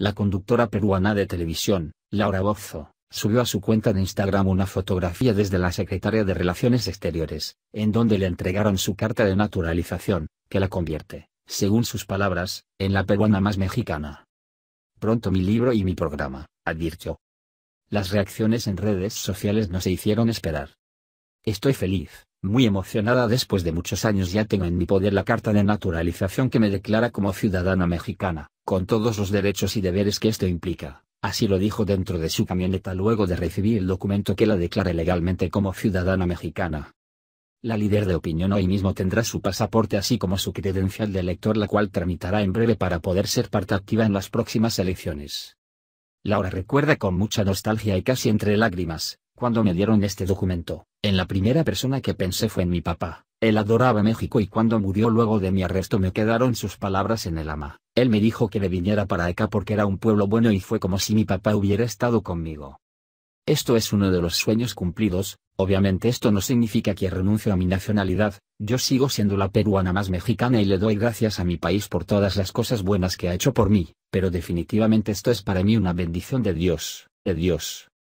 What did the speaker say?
La conductora peruana de televisión, Laura Bozzo, subió a su cuenta de Instagram una fotografía desde la Secretaría de Relaciones Exteriores, en donde le entregaron su carta de naturalización, que la convierte, según sus palabras, en la peruana más mexicana. Pronto mi libro y mi programa, advirtió. Las reacciones en redes sociales no se hicieron esperar. Estoy feliz, muy emocionada después de muchos años ya tengo en mi poder la carta de naturalización que me declara como ciudadana mexicana, con todos los derechos y deberes que esto implica, así lo dijo dentro de su camioneta luego de recibir el documento que la declara legalmente como ciudadana mexicana. La líder de opinión hoy mismo tendrá su pasaporte así como su credencial de elector la cual tramitará en breve para poder ser parte activa en las próximas elecciones. Laura recuerda con mucha nostalgia y casi entre lágrimas, cuando me dieron este documento, en la primera persona que pensé fue en mi papá, él adoraba México y cuando murió luego de mi arresto me quedaron sus palabras en el ama. Él me dijo que me viniera para acá porque era un pueblo bueno y fue como si mi papá hubiera estado conmigo. Esto es uno de los sueños cumplidos, obviamente esto no significa que renuncio a mi nacionalidad, yo sigo siendo la peruana más mexicana y le doy gracias a mi país por todas las cosas buenas que ha hecho por mí, pero definitivamente esto es para mí una bendición de Dios, de Dios.